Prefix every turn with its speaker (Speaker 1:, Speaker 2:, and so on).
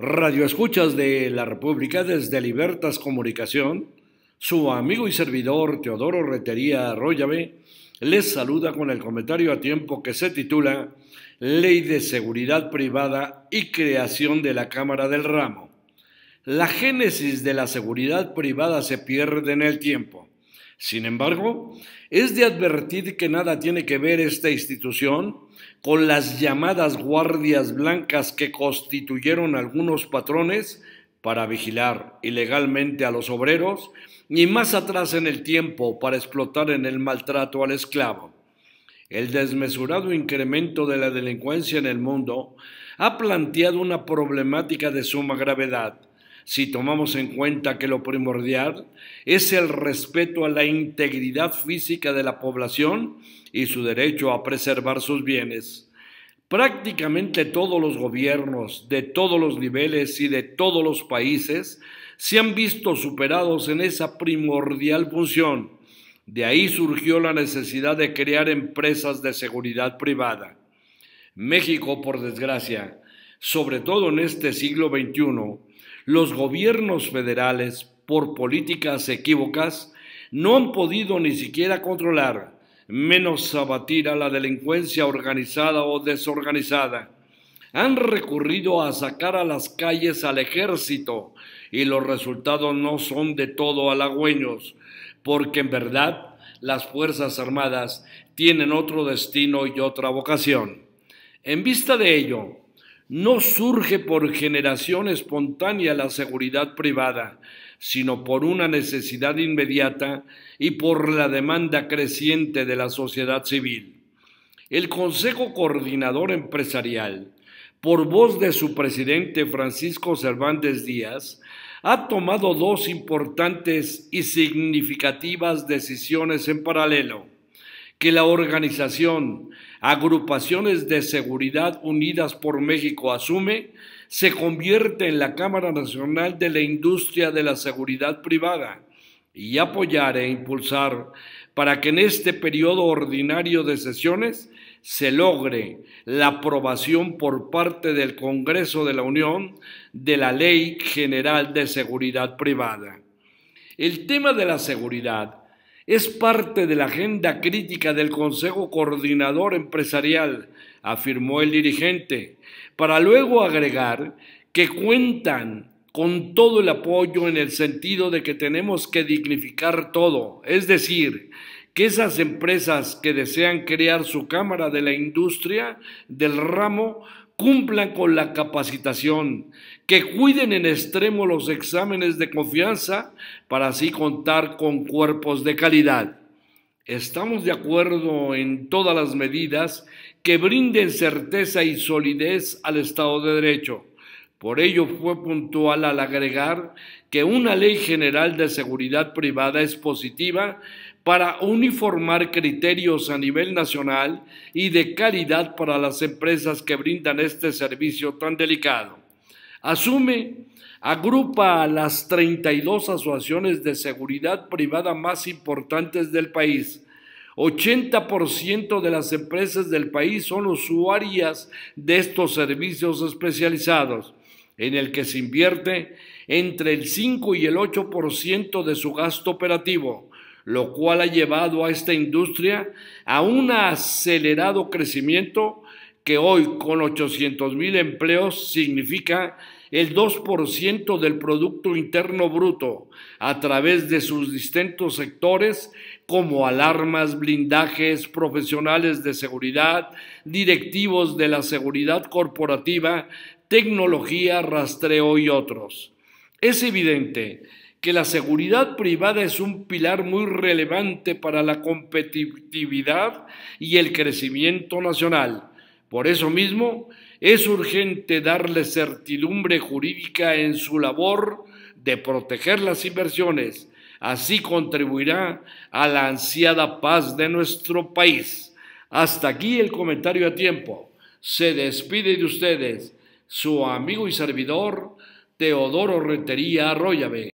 Speaker 1: Radioescuchas de la República desde Libertas Comunicación, su amigo y servidor Teodoro Retería Arroyave les saluda con el comentario a tiempo que se titula Ley de Seguridad Privada y Creación de la Cámara del Ramo. La génesis de la seguridad privada se pierde en el tiempo. Sin embargo, es de advertir que nada tiene que ver esta institución con las llamadas guardias blancas que constituyeron algunos patrones para vigilar ilegalmente a los obreros ni más atrás en el tiempo para explotar en el maltrato al esclavo. El desmesurado incremento de la delincuencia en el mundo ha planteado una problemática de suma gravedad si tomamos en cuenta que lo primordial es el respeto a la integridad física de la población y su derecho a preservar sus bienes. Prácticamente todos los gobiernos de todos los niveles y de todos los países se han visto superados en esa primordial función. De ahí surgió la necesidad de crear empresas de seguridad privada. México, por desgracia, sobre todo en este siglo XXI, los gobiernos federales, por políticas equívocas, no han podido ni siquiera controlar, menos abatir a la delincuencia organizada o desorganizada. Han recurrido a sacar a las calles al ejército y los resultados no son de todo halagüeños, porque en verdad las Fuerzas Armadas tienen otro destino y otra vocación. En vista de ello, no surge por generación espontánea la seguridad privada, sino por una necesidad inmediata y por la demanda creciente de la sociedad civil. El Consejo Coordinador Empresarial, por voz de su presidente Francisco Cervantes Díaz, ha tomado dos importantes y significativas decisiones en paralelo que la organización Agrupaciones de Seguridad Unidas por México asume se convierte en la Cámara Nacional de la Industria de la Seguridad Privada y apoyar e impulsar para que en este periodo ordinario de sesiones se logre la aprobación por parte del Congreso de la Unión de la Ley General de Seguridad Privada. El tema de la seguridad es parte de la agenda crítica del Consejo Coordinador Empresarial, afirmó el dirigente, para luego agregar que cuentan con todo el apoyo en el sentido de que tenemos que dignificar todo, es decir, que esas empresas que desean crear su cámara de la industria del ramo cumplan con la capacitación, que cuiden en extremo los exámenes de confianza para así contar con cuerpos de calidad. Estamos de acuerdo en todas las medidas que brinden certeza y solidez al Estado de Derecho. Por ello fue puntual al agregar que una ley general de seguridad privada es positiva para uniformar criterios a nivel nacional y de calidad para las empresas que brindan este servicio tan delicado. Asume, agrupa a las 32 asociaciones de seguridad privada más importantes del país. 80% de las empresas del país son usuarias de estos servicios especializados, en el que se invierte entre el 5 y el 8% de su gasto operativo lo cual ha llevado a esta industria a un acelerado crecimiento que hoy con 800 mil empleos significa el 2% del Producto Interno Bruto a través de sus distintos sectores como alarmas, blindajes, profesionales de seguridad, directivos de la seguridad corporativa, tecnología, rastreo y otros. Es evidente que la seguridad privada es un pilar muy relevante para la competitividad y el crecimiento nacional. Por eso mismo, es urgente darle certidumbre jurídica en su labor de proteger las inversiones. Así contribuirá a la ansiada paz de nuestro país. Hasta aquí el comentario a tiempo. Se despide de ustedes su amigo y servidor Teodoro Retería Arroyave.